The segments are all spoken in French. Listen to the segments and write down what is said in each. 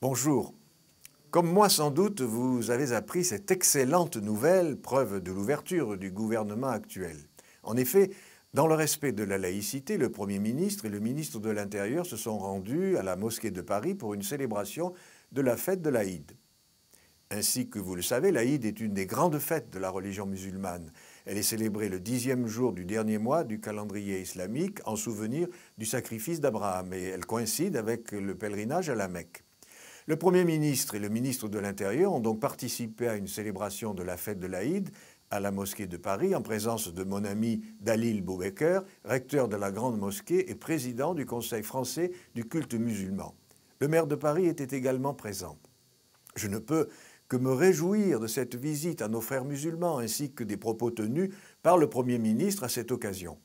Bonjour. Comme moi sans doute, vous avez appris cette excellente nouvelle, preuve de l'ouverture du gouvernement actuel. En effet, dans le respect de la laïcité, le Premier ministre et le ministre de l'Intérieur se sont rendus à la mosquée de Paris pour une célébration de la fête de l'Aïd. Ainsi que vous le savez, l'Aïd est une des grandes fêtes de la religion musulmane. Elle est célébrée le dixième jour du dernier mois du calendrier islamique en souvenir du sacrifice d'Abraham et elle coïncide avec le pèlerinage à la Mecque. Le Premier ministre et le ministre de l'Intérieur ont donc participé à une célébration de la fête de l'Aïd à la mosquée de Paris en présence de mon ami Dalil Boubekeur, recteur de la Grande Mosquée et président du Conseil français du culte musulman. Le maire de Paris était également présent. Je ne peux que me réjouir de cette visite à nos frères musulmans ainsi que des propos tenus par le Premier ministre à cette occasion.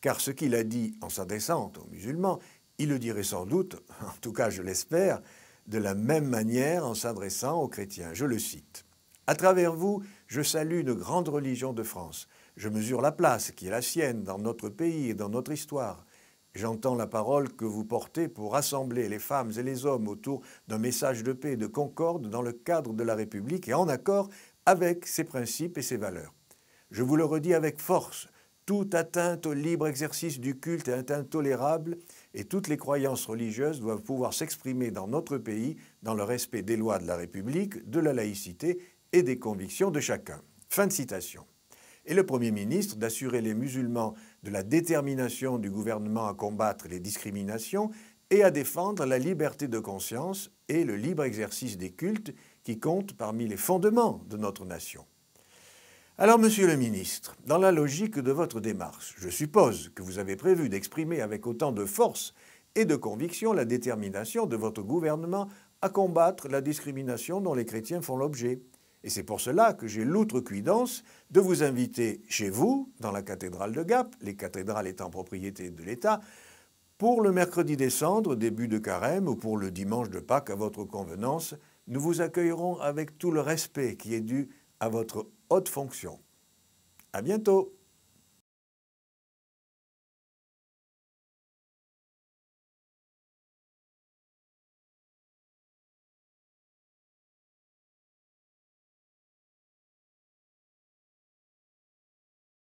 Car ce qu'il a dit en sa descente aux musulmans, il le dirait sans doute, en tout cas je l'espère, de la même manière en s'adressant aux chrétiens. Je le cite. À travers vous, je salue une grande religion de France. Je mesure la place qui est la sienne dans notre pays et dans notre histoire. J'entends la parole que vous portez pour rassembler les femmes et les hommes autour d'un message de paix et de concorde dans le cadre de la République et en accord avec ses principes et ses valeurs. Je vous le redis avec force, toute atteinte au libre exercice du culte est intolérable et toutes les croyances religieuses doivent pouvoir s'exprimer dans notre pays dans le respect des lois de la République, de la laïcité et des convictions de chacun. Fin de citation. Et le Premier ministre d'assurer les musulmans de la détermination du gouvernement à combattre les discriminations et à défendre la liberté de conscience et le libre exercice des cultes qui comptent parmi les fondements de notre nation. Alors, monsieur le ministre, dans la logique de votre démarche, je suppose que vous avez prévu d'exprimer avec autant de force et de conviction la détermination de votre gouvernement à combattre la discrimination dont les chrétiens font l'objet. Et c'est pour cela que j'ai l'outrecuidance de vous inviter chez vous, dans la cathédrale de Gap, les cathédrales étant propriété de l'État, pour le mercredi des cendres, début de carême, ou pour le dimanche de Pâques à votre convenance, nous vous accueillerons avec tout le respect qui est dû à votre haute fonction. À bientôt